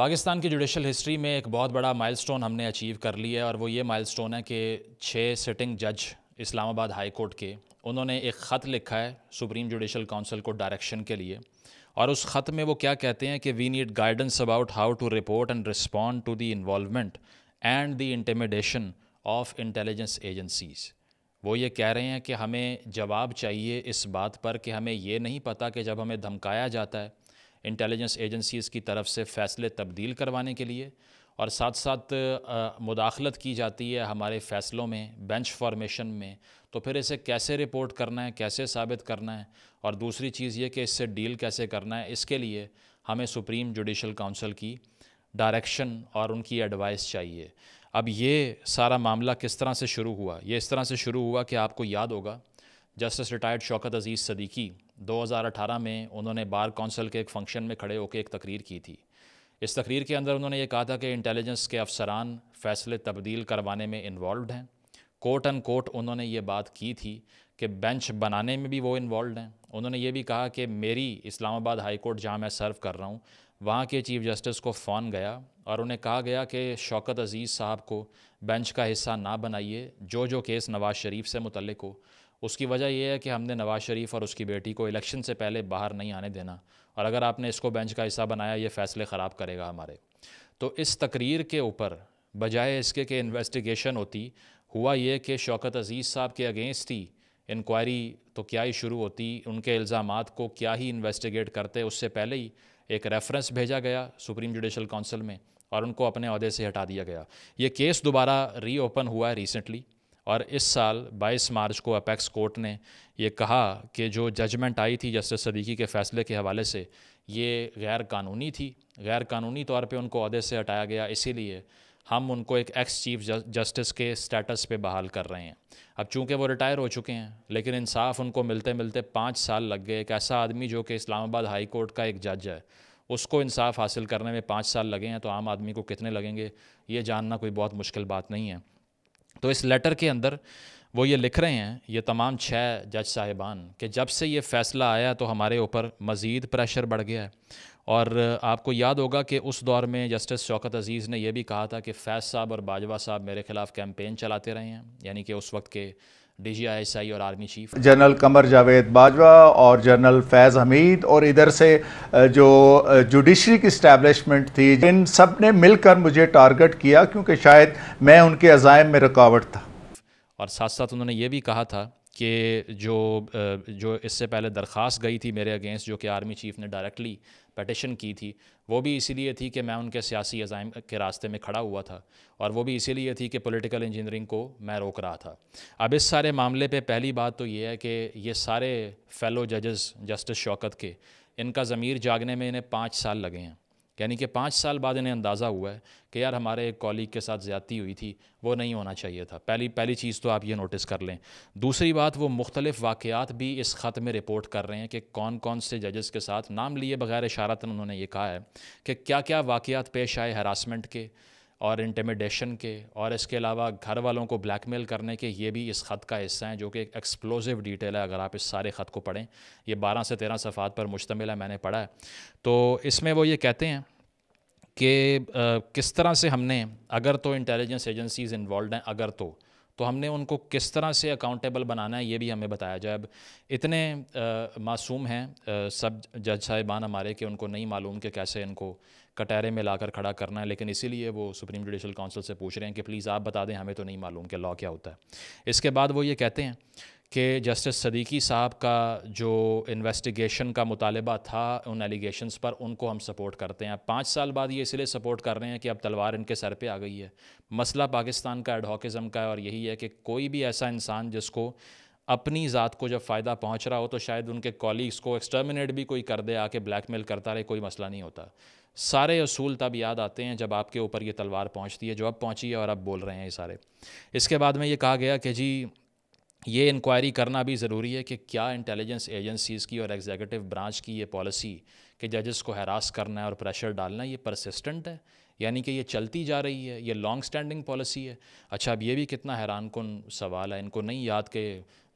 पाकिस्तान की judicial history में एक बहुत बड़ा माइलस्टोन हमने अचीव कर लिया है और वो ये माइलस्टोन है कि छः सिटिंग जज इस्लामाबाद हाई कोर्ट के उन्होंने एक ख़त लिखा है सुप्रीम जुडिशल काउंसिल को डायरेक्शन के लिए और उस ख़त में वो क्या कहते हैं कि we need guidance about how to report and respond to the involvement and the intimidation of intelligence agencies वो ये कह रहे हैं कि हमें जवाब चाहिए इस बात पर कि हमें ये नहीं पता कि जब हमें धमकाया जाता है इंटेलिजेंस एजेंसीज़ की तरफ से फ़ैसले तब्दील करवाने के लिए और साथ साथ मुदाखलत की जाती है हमारे फ़ैसलों में बेंच फॉर्मेशन में तो फिर इसे कैसे रिपोर्ट करना है कैसे साबित करना है और दूसरी चीज़ ये कि इससे डील कैसे करना है इसके लिए हमें सुप्रीम जुडिशल काउंसिल की डायरेक्शन और उनकी एडवाइस चाहिए अब ये सारा मामला किस तरह से शुरू हुआ ये इस तरह से शुरू हुआ कि आपको याद होगा जस्टिस रिटायर्ड शौकत अजीज़ सदीकी 2018 में उन्होंने बार कौंसिल के एक फंक्शन में खड़े होकर एक तकरीर की थी इस तकरीर के अंदर उन्होंने ये कहा था कि इंटेलिजेंस के अफसरान फैसले तब्दील करवाने में इन्वॉल्व हैं कोर्ट एंड कोर्ट उन्होंने ये बात की थी कि बेंच बनाने में भी वो इन्वॉल्व हैं उन्होंने ये भी कहा कि मेरी इस्लामाबाद हाई कोर्ट जहाँ मैं सर्व कर रहा हूँ वहाँ के चीफ जस्टिस को फ़ोन गया और उन्हें कहा गया कि शौकत अजीज़ साहब को बेंच का हिस्सा ना बनाइए जो जो केस नवाज़ शरीफ से मुतलक हो उसकी वजह यह है कि हमने नवाज़ शरीफ और उसकी बेटी को इलेक्शन से पहले बाहर नहीं आने देना और अगर आपने इसको बेंच का हिस्सा बनाया ये फ़ैसले ख़राब करेगा हमारे तो इस तकरीर के ऊपर बजाय इसके कि इन्वेस्टिगेशन होती हुआ ये कि शौकत अजीज़ साहब के अगेंस्ट ही इंक्वायरी तो क्या ही शुरू होती उनके इल्ज़ाम को क्या ही इन्वेस्टिगेट करते उससे पहले ही एक रेफरेंस भेजा गया सुप्रीम जुडिशल काउंसिल में और उनको अपने अहदे से हटा दिया गया ये केस दोबारा रीओपन हुआ है रिसेंटली और इस साल 22 मार्च को अपेक्स कोर्ट ने ये कहा कि जो जजमेंट आई थी जस्टिस सदीकी के फ़ैसले के हवाले से ये गैर कानूनी थी गैर कानूनी तौर पे उनको अहदे से हटाया गया इसीलिए हम उनको एक एक्स चीफ जस्टिस के स्टेटस पे बहाल कर रहे हैं अब चूंकि वो रिटायर हो चुके हैं लेकिन इंसाफ उनको मिलते मिलते पाँच साल लग गए एक ऐसा आदमी जो कि इस्लामाबाद हाई कोर्ट का एक जज है उसको इंसाफ हासिल करने में पाँच साल लगे हैं तो आम आदमी को कितने लगेंगे ये जानना कोई बहुत मुश्किल बात नहीं है तो इस लेटर के अंदर वो ये लिख रहे हैं ये तमाम छः जज साहिबान कि जब से ये फ़ैसला आया तो हमारे ऊपर मज़ीद प्रेशर बढ़ गया है और आपको याद होगा कि उस दौर में जस्टिस शौकत अज़ीज़ ने यह भी कहा था कि फैज़ साहब और बाजवा साहब मेरे ख़िलाफ़ कैंपेन चलाते रहे हैं यानी कि उस वक्त के डीजीआईएसआई और army chief general Qamar Javed Bajwa और जनरल फैज़ हमीद और इधर से जो जुडिशरी की स्टैब्लिशमेंट थी इन सब ने मिलकर मुझे टारगेट किया क्योंकि शायद मैं उनके अजायम में रुकावट था और साथ साथ उन्होंने ये भी कहा था कि जो जो इससे पहले दरख्वास्त गई थी मेरे अगेंस्ट जो कि आर्मी चीफ ने डायरेक्टली पटिशन की थी वो भी इसीलिए थी कि मैं उनके सियासी अजाइम के रास्ते में खड़ा हुआ था और वो भी इसीलिए थी कि पॉलिटिकल इंजीनियरिंग को मैं रोक रहा था अब इस सारे मामले पे पहली बात तो ये है कि ये सारे फेलो जजेस जस्टिस शौकत के इनका ज़मीर जागने में इन्हें पाँच साल लगे हैं यानी कि पाँच साल बाद इन्हें अंदाज़ा हुआ है कि यार हमारे एक कॉलीग के साथ ज़्यादती हुई थी वो नहीं होना चाहिए था पहली पहली चीज़ तो आप ये नोटिस कर लें दूसरी बात वो मुख्तलिफ़ वाक़ात भी इस ख़त में रिपोर्ट कर रहे हैं कि कौन कौन से जजेस के साथ नाम लिए बगैर इशारा उन्होंने ये कहा है कि क्या क्या वाक़ात पेश आए हरासमेंट के और इंटिमिडेशन के और इसके अलावा घर वालों को ब्लैकमेल करने के ये भी इस ख़त का हिस्सा हैं जो कि एक एक्सप्लोसिव डिटेल है अगर आप इस सारे ख़त को पढ़ें ये बारह से तेरह सफ़ात पर मुश्तमिल है मैंने पढ़ा है तो इसमें वो ये कहते हैं कि किस तरह से हमने अगर तो इंटेलिजेंस एजेंसीज़ इन्वॉल्व हैं अगर तो तो हमने उनको किस तरह से अकाउंटेबल बनाना है ये भी हमें बताया जाए अब इतने आ, मासूम हैं सब जज साहिबान हमारे कि उनको नहीं मालूम कि कैसे इनको कटहरे में लाकर खड़ा करना है लेकिन इसीलिए वो सुप्रीम जुडिशल काउंसिल से पूछ रहे हैं कि प्लीज़ आप बता दें हमें तो नहीं मालूम कि लॉ क्या होता है इसके बाद वो ये कहते हैं कि जस्टिस सदीकी साहब का जो इन्वेस्टिगेशन का मुतालबा था उन एलिगेशंस पर उनको हम सपोर्ट करते हैं पाँच साल बाद ये इसलिए सपोर्ट कर रहे हैं कि अब तलवार इनके सर पे आ गई है मसला पाकिस्तान का एडहॉकज़म का है और यही है कि कोई भी ऐसा इंसान जिसको अपनी ज़ात को जब फ़ायदा पहुंच रहा हो तो शायद उनके कॉलीग्स को एक्सटर्मिनेट भी कोई कर दे आके ब्लैकमेल करता रहे कोई मसला नहीं होता सारे असूल तब याद आते हैं जब आपके ऊपर ये तलवार पहुंचती है जो अब पहुंची है और अब बोल रहे हैं ये सारे इसके बाद में ये कहा गया कि जी ये इंक्वायरी करना भी ज़रूरी है कि क्या इंटेलिजेंस एजेंसीज़ की और एग्जीक्यूटिव ब्रांच की ये पॉलिसी कि जजेस को हरास करना है और प्रेशर डालना ये परसिस्टेंट है यानी कि ये चलती जा रही है ये लॉन्ग स्टैंडिंग पॉलिसी है अच्छा अब ये भी कितना हैरान कन सवाल है इनको नहीं याद के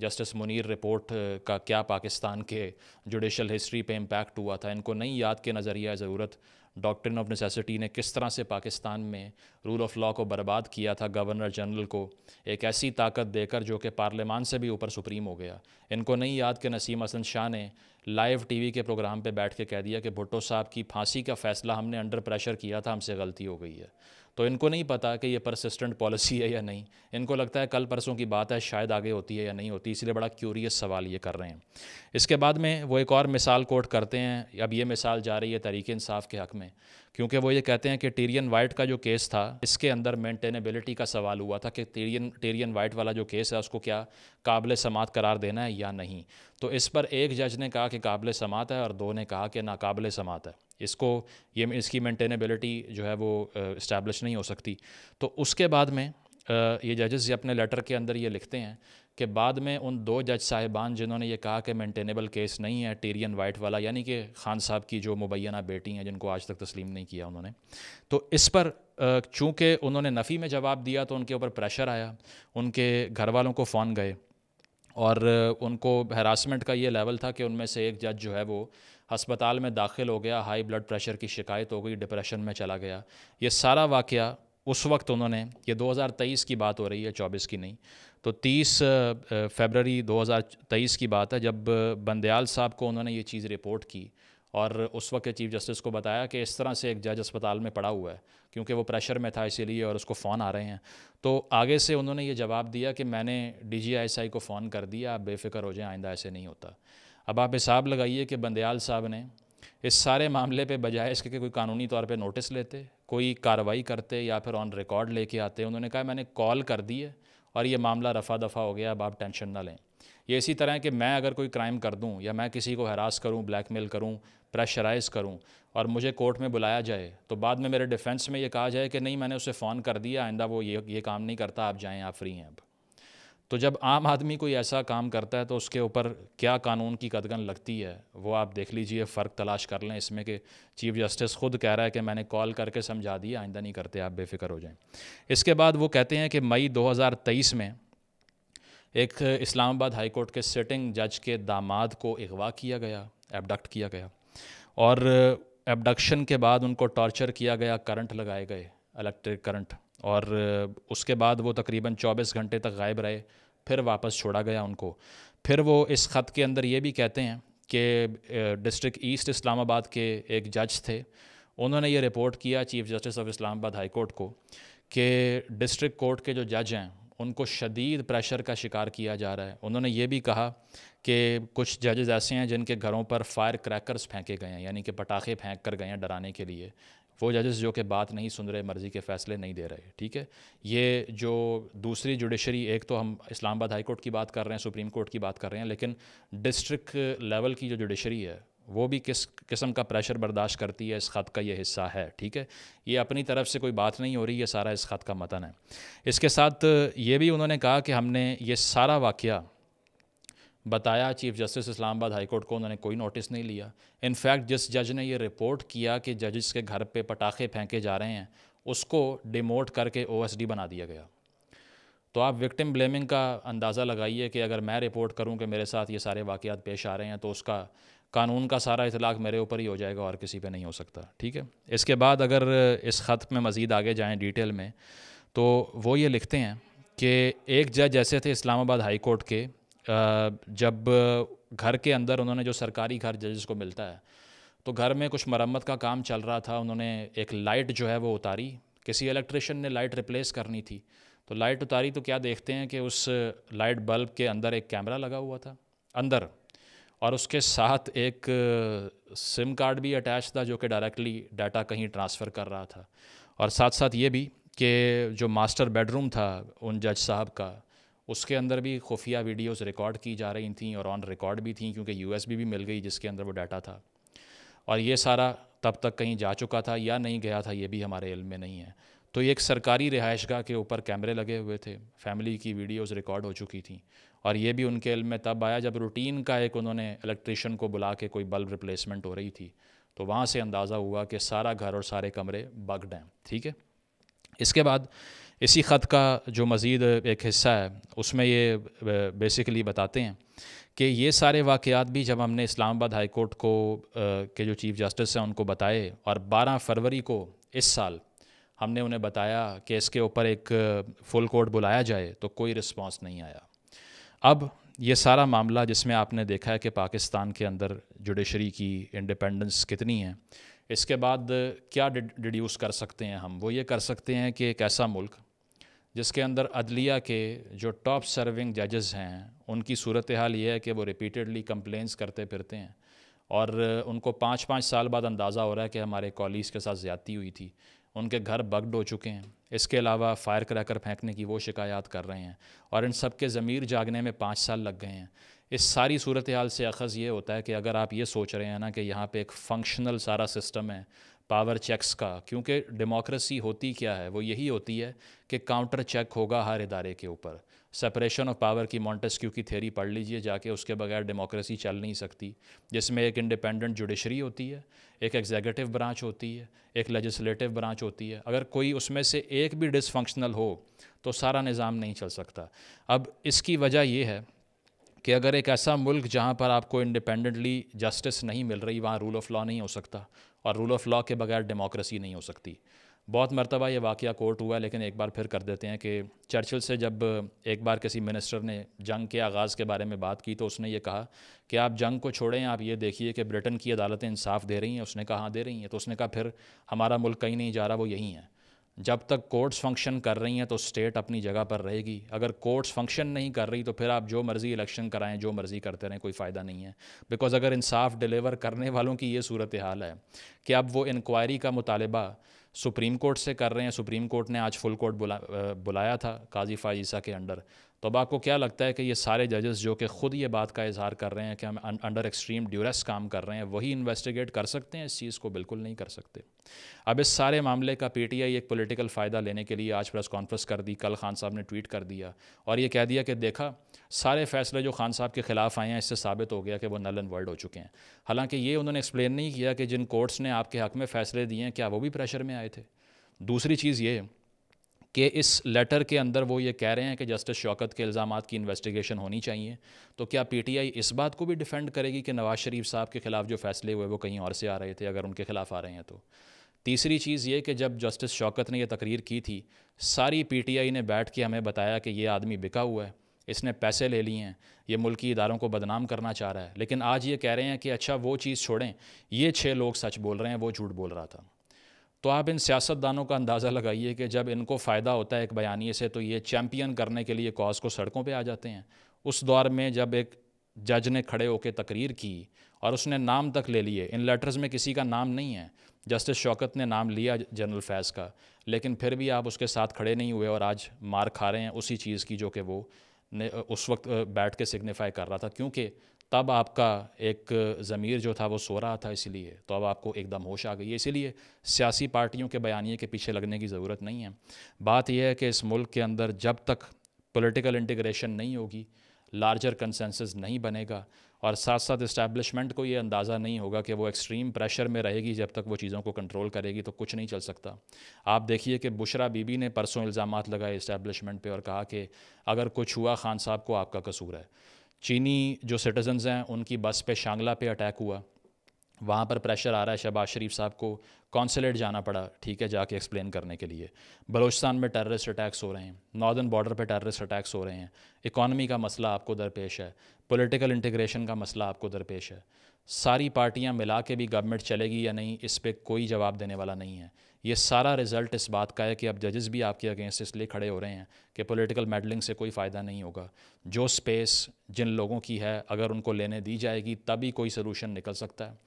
जस्टिस मुनीर रिपोर्ट का क्या पाकिस्तान के जुडिशल हिस्ट्री पे इम्पैक्ट हुआ था इनको नहीं याद के नज़रिया ज़रूरत डॉक्ट्रिन ऑफ नेसेसिटी ने किस तरह से पाकिस्तान में रूल ऑफ लॉ को बर्बाद किया था गवर्नर जनरल को एक ऐसी ताकत देकर जो कि पार्लियामान से भी ऊपर सुप्रीम हो गया इनको नहीं याद कि नसीम हसन शाह ने लाइव टीवी के प्रोग्राम पे बैठ के कह दिया कि भुट्टो साहब की फांसी का फैसला हमने अंडर प्रेशर किया था हमसे गलती हो गई है तो इनको नहीं पता कि ये परसिस्टेंट पॉलिसी है या नहीं इनको लगता है कल परसों की बात है शायद आगे होती है या नहीं होती इसलिए बड़ा क्यूरियस सवाल ये कर रहे हैं इसके बाद में वो एक और मिसाल कोट करते हैं अब ये मिसाल जा रही है तरीके इंसाफ के हक़ में क्योंकि वो ये कहते हैं कि टेरियन वाइट का जो केस था इसके अंदर मेंटेनेबिलिटी का सवाल हुआ था कि टेरियन टेरियन वाइट वाला जो केस है उसको क्या काबिल समात करार देना है या नहीं तो इस पर एक जज ने कहा कि काबिल समात है और दो ने कहा कि नाकाबिल समात है इसको ये इसकी मेंटेनेबिलिटी जो है वो इस्टेब्लिश नहीं हो सकती तो उसके बाद में ये जजेस अपने लेटर के अंदर ये लिखते हैं कि बाद में उन दो जज साहिबान जिन्होंने ये कहा कि मेंटेनेबल केस नहीं है टेरियन वाइट वाला यानी कि खान साहब की जो मुबैना बेटी हैं जिनको आज तक तस्लीम नहीं किया उन्होंने तो इस पर चूँकि उन्होंने नफ़ी में जवाब दिया तो उनके ऊपर प्रेशर आया उनके घर वालों को फ़ोन गए और उनको हरासमेंट का ये लेवल था कि उनमें से एक जज जो है वो हस्पताल में दाखिल हो गया हाई ब्लड प्रेशर की शिकायत हो गई डिप्रेशन में चला गया ये सारा वाक़ उस वक्त उन्होंने ये 2023 की बात हो रही है 24 की नहीं तो 30 फरवरी 2023 की बात है जब बंदयाल साहब को उन्होंने ये चीज़ रिपोर्ट की और उस वक्त के चीफ जस्टिस को बताया कि इस तरह से एक जज अस्पताल में पड़ा हुआ है क्योंकि वो प्रेशर में था इसीलिए और उसको फ़ोन आ रहे हैं तो आगे से उन्होंने ये जवाब दिया कि मैंने डी को फ़ोन कर दिया आप बेफिक्र हो जाए आइंदा ऐसे नहीं होता अब आप हिसाब लगाइए कि बंदयाल साहब ने इस सारे मामले पे बजाय इसके कि कोई कानूनी तौर पे नोटिस लेते कोई कार्रवाई करते या फिर ऑन रिकॉर्ड लेके आते उन्होंने कहा मैंने कॉल कर दी है और ये मामला रफ़ा दफ़ा हो गया अब आप टेंशन ना लें ये इसी तरह कि मैं अगर कोई क्राइम कर दूँ या मैं किसी को हरास करूँ ब्लैकमेल करूँ प्रेशराइज़ करूँ और मुझे कोर्ट में बुलाया जाए तो बाद में मेरे डिफेंस में ये कहा जाए कि नहीं मैंने उसे फ़ोन कर दिया आइंदा वो ये ये काम नहीं करता आप जाएँ आप फ्री हैं अब तो जब आम आदमी कोई ऐसा काम करता है तो उसके ऊपर क्या कानून की कदगन लगती है वो आप देख लीजिए फ़र्क तलाश कर लें इसमें कि चीफ जस्टिस खुद कह रहा है कि मैंने कॉल करके समझा दिया आइंदा नहीं करते आप बेफिक्र हो जाएं इसके बाद वो कहते हैं कि मई 2023 में एक इस्लामाबाद हाई कोर्ट के सिटिंग जज के दामाद को अगवा किया गया एबडक्ट किया गया और एबडक्शन के बाद उनको टॉर्चर किया गया करंट लगाए गए इलेक्ट्रिक करंट और उसके बाद वो तकरीबन 24 घंटे तक गायब रहे फिर वापस छोड़ा गया उनको फिर वो इस ख़त के अंदर ये भी कहते हैं कि डिस्ट्रिक्ट ईस्ट इस्लामाबाद के एक जज थे उन्होंने ये रिपोर्ट किया chief justice of Islamabad high court को कि डिस्ट्रिक्ट कोर्ट के जो जज हैं उनको शदीद प्रेशर का शिकार किया जा रहा है उन्होंने ये भी कहा कि कुछ जजेज़ ऐसे हैं जिनके घरों पर फायर क्रैकर्स फेंके गए हैं यानी कि पटाखे फेंक कर गए हैं डराने के लिए वो जजेस जो कि बात नहीं सुन रहे मर्ज़ी के फ़ैसले नहीं दे रहे ठीक है ये जो दूसरी जुडिशरी एक तो हम इस्लामाबाद हाई कोर्ट की बात कर रहे हैं सुप्रीम कोर्ट की बात कर रहे हैं लेकिन डिस्ट्रिक्ट लेवल की जो जुडिशरी है वो भी किस किस्म का प्रेशर बर्दाश्त करती है इस ख़त का ये हिस्सा है ठीक है ये अपनी तरफ से कोई बात नहीं हो रही ये सारा इस ख़त का मतन है इसके साथ ये भी उन्होंने कहा कि हमने ये सारा वाक़ बताया चीफ जस्टिस इस्लामाबाद हाईकोर्ट को उन्होंने कोई नोटिस नहीं लिया इनफैक्ट जिस जज ने ये रिपोर्ट किया कि जजिस के घर पे पटाखे फेंके जा रहे हैं उसको डिमोट करके ओएसडी बना दिया गया तो आप विक्टिम ब्लेमिंग का अंदाज़ा लगाइए कि अगर मैं रिपोर्ट करूं कि मेरे साथ ये सारे वाक़ात पेश आ रहे हैं तो उसका कानून का सारा इतलाक़ मेरे ऊपर ही हो जाएगा और किसी पर नहीं हो सकता ठीक है इसके बाद अगर इस ख़त में मज़ीद आगे जाएँ डिटेल में तो वो ये लिखते हैं कि एक जज ऐसे थे इस्लामाबाद हाई कोर्ट के जब घर के अंदर उन्होंने जो सरकारी घर जजेस को मिलता है तो घर में कुछ मरम्मत का काम चल रहा था उन्होंने एक लाइट जो है वो उतारी किसी इलेक्ट्रिशियन ने लाइट रिप्लेस करनी थी तो लाइट उतारी तो क्या देखते हैं कि उस लाइट बल्ब के अंदर एक कैमरा लगा हुआ था अंदर और उसके साथ एक सिम कार्ड भी अटैच था जो कि डायरेक्टली डाटा कहीं ट्रांसफ़र कर रहा था और साथ साथ ये भी कि जो मास्टर बेडरूम था उन जज साहब का उसके अंदर भी खुफिया वीडियोस रिकॉर्ड की जा रही थी और ऑन रिकॉर्ड भी थी क्योंकि यू भी मिल गई जिसके अंदर वो डाटा था और ये सारा तब तक कहीं जा चुका था या नहीं गया था ये भी हमारे इल्म में नहीं है तो ये एक सरकारी रिहाइशगाह के ऊपर कैमरे लगे हुए थे फैमिली की वीडियोस रिकॉर्ड हो चुकी थी और ये भी उनके इल्म में तब आया जब रूटीन का एक उन्होंने इलेक्ट्रिशियन को बुला के कोई बल्ब रिप्लेसमेंट हो रही थी तो वहाँ से अंदाज़ा हुआ कि सारा घर और सारे कमरे बग्ड हैं ठीक है इसके बाद इसी ख़त का जो मज़ीद एक हिस्सा है उसमें ये बेसिकली बताते हैं कि ये सारे वाक़ात भी जब हमने इस्लामाबाद हाई कोर्ट को के जो चीफ़ जस्टिस हैं उनको बताए और 12 फरवरी को इस साल हमने उन्हें बताया कि इसके ऊपर एक फुल कोर्ट बुलाया जाए तो कोई रिस्पांस नहीं आया अब ये सारा मामला जिसमें आपने देखा है कि पाकिस्तान के अंदर जुडिशरी की इंडिपेंडेंस कितनी है इसके बाद क्या डिड्यूस कर सकते हैं हम वो ये कर सकते हैं कि एक ऐसा मुल्क जिसके अंदर अदलिया के जो टॉप सर्विंग जजेस हैं उनकी सूरत हाल ये है कि वो रिपीटेडली कंप्लेंट्स करते फिरते हैं और उनको पाँच पाँच साल बाद अंदाज़ा हो रहा है कि हमारे कॉलीज के साथ ज़्यादती हुई थी उनके घर बग्ड हो चुके हैं इसके अलावा फायर क्रैकर फेंकने की वो शिकायत कर रहे हैं और इन सब के ज़मीर जागने में पाँच साल लग गए हैं इस सारी सूरत हाल से अखज़ ये होता है कि अगर आप ये सोच रहे हैं ना कि यहाँ पे एक फंक्शनल सारा सिस्टम है पावर चेक्स का क्योंकि डेमोक्रेसी होती क्या है वो यही होती है कि काउंटर चेक होगा हर इदारे के ऊपर सेपरेशन ऑफ पावर की मॉन्टेस्क्यू की थ्योरी पढ़ लीजिए जाके उसके बगैर डेमोक्रेसी चल नहीं सकती जिसमें एक इंडिपेंडेंट जुडिशरी होती है एक एग्जेगटिव ब्रांच होती है एक लेजिस्लेटिव ब्रांच होती है अगर कोई उसमें से एक भी डिसफंक्शनल हो तो सारा निज़ाम नहीं चल सकता अब इसकी वजह यह है कि अगर एक ऐसा मुल्क जहाँ पर आपको इंडिपेंडेंटली जस्टिस नहीं मिल रही वहाँ रूल ऑफ लॉ नहीं हो सकता और रूल ऑफ लॉ के बगैर डेमोक्रेसी नहीं हो सकती बहुत मरतबा ये वाक़ कोर्ट हुआ है लेकिन एक बार फिर कर देते हैं कि चर्चिल से जब एक बार किसी मिनिस्टर ने जंग के आगाज़ के बारे में बात की तो उसने ये कहा कि आप जंग को छोड़ें आप ये देखिए कि ब्रिटेन की अदालतें इंसाफ दे रही हैं उसने कहा हाँ दे रही हैं तो उसने कहा फिर हमारा मुल्क कहीं नहीं जा रहा वो यहीं है जब तक कोर्ट्स फंक्शन कर रही हैं तो स्टेट अपनी जगह पर रहेगी अगर कोर्ट्स फंक्शन नहीं कर रही तो फिर आप जो मर्ज़ी इलेक्शन कराएं जो मर्ज़ी करते रहें कोई फ़ायदा नहीं है बिकॉज़ अगर इंसाफ डिलीवर करने वालों की ये सूरत हाल है कि अब वो इंक्वायरी का मुतालबा सुप्रीम कोर्ट से कर रहे हैं सुप्रीम कोर्ट ने आज फुल कोर्ट बुला बुलाया था काजी फाजीसा के अंडर तो अब आपको क्या लगता है कि ये सारे जजेस जो कि ख़ुद ये बात का इजहार कर रहे हैं कि हम अंडर एक्सट्रीम ड्यूरेस काम कर रहे हैं वही इन्वेस्टिगेट कर सकते हैं इस चीज़ को बिल्कुल नहीं कर सकते अब इस सारे मामले का पीटीआई एक पॉलिटिकल फ़ायदा लेने के लिए आज प्रेस कॉन्फ्रेंस कर दी कल खान साहब ने ट्वीट कर दिया और ये कह दिया कि देखा सारे फैसले जो खान साहब के ख़िलाफ़ आए हैं इससे साबित हो गया कि वो नल एंड वर्ल्ड हो चुके हैं हालांकि ये उन्होंने एक्सप्लेन नहीं किया कि जिन कोर्ट्स ने आपके हक़ में फ़ैसले दिए हैं क्या वो भी प्रेशर में आए थे दूसरी चीज़ ये कि इस लेटर के अंदर वो ये कह रहे हैं कि जस्टिस शौकत के इल्ज़ाम की इन्वेस्टिगेशन होनी चाहिए तो क्या पीटीआई इस बात को भी डिफेंड करेगी कि नवाज़ शरीफ साहब के ख़िलाफ़ जो फैसले हुए वो कहीं और से आ रहे थे अगर उनके ख़िलाफ़ आ रहे हैं तो तीसरी चीज़ ये कि जब जस्टिस शौकत ने यह तकरीर की थी सारी आई ने बैठ के हमें बताया कि ये आदमी बिका हुआ है इसने पैसे ले लिए हैं ये मुल्की इदारों को बदनाम करना चाह रहा है लेकिन आज ये कह रहे हैं कि अच्छा वो चीज़ छोड़ें ये छः लोग सच बोल रहे हैं वो झूठ बोल रहा था तो आप इन सियासतदानों का अंदाज़ा लगाइए कि जब इनको फ़ायदा होता है एक बयानी से तो ये चैम्पियन करने के लिए कॉज को सड़कों पर आ जाते हैं उस दौर में जब एक जज ने खड़े होकर तकरीर की और उसने नाम तक ले लिए इन लेटर्स में किसी का नाम नहीं है जस्टिस शौकत ने नाम लिया जनरल फैज़ का लेकिन फिर भी आप उसके साथ खड़े नहीं हुए और आज मार खा रहे हैं उसी चीज़ की जो कि वो ने उस वक्त बैठ के सिग्निफाई कर रहा था क्योंकि तब आपका एक ज़मीर जो था वो सो रहा था इसलिए तो अब आपको एकदम होश आ गई है इसीलिए सियासी पार्टियों के बयानिए के पीछे लगने की ज़रूरत नहीं है बात यह है कि इस मुल्क के अंदर जब तक पॉलिटिकल इंटीग्रेशन नहीं होगी लार्जर कंसेंसस नहीं बनेगा और साथ साथ इस्टेबलिशमेंट को ये अंदाज़ा नहीं होगा कि वो एक्सट्रीम प्रेशर में रहेगी जब तक वो चीज़ों को कंट्रोल करेगी तो कुछ नहीं चल सकता आप देखिए कि बुशरा बीबी ने परसों इल्ज़ाम लगाए इस्टेब्लिशमेंट पर और कहा कि अगर कुछ हुआ खान साहब को आपका कसूर है चीनी जो सिटीज़न्स हैं उनकी बस पे शांगला पे अटैक हुआ वहाँ पर प्रेशर आ रहा है शहबाज शरीफ साहब को कौंसलेट जाना पड़ा ठीक है जाके एक्सप्लेन करने के लिए बलोचिस्तान में टेररिस्ट अटैक्स हो रहे हैं नॉर्दर्न बॉर्डर पे टेररिस्ट अटैक्स हो रहे हैं इकानमी का मसला आपको दरपेश है पॉलिटिकल इंटीग्रेशन का मसला आपको दरपेश है सारी पार्टियाँ मिला के भी गवर्नमेंट चलेगी या नहीं इस पर कोई जवाब देने वाला नहीं है ये सारा रिजल्ट इस बात का है कि अब जजेस भी आपके अगेंस्ट इसलिए खड़े हो रहे हैं कि पॉलिटिकल मेडलिंग से कोई फ़ायदा नहीं होगा जो स्पेस जिन लोगों की है अगर उनको लेने दी जाएगी तभी कोई सोलूशन निकल सकता है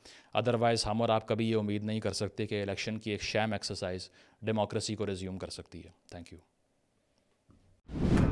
अदरवाइज़ हम और आप कभी ये उम्मीद नहीं कर सकते कि इलेक्शन की एक शैम एक्सरसाइज डेमोक्रेसी को रिज्यूम कर सकती है थैंक यू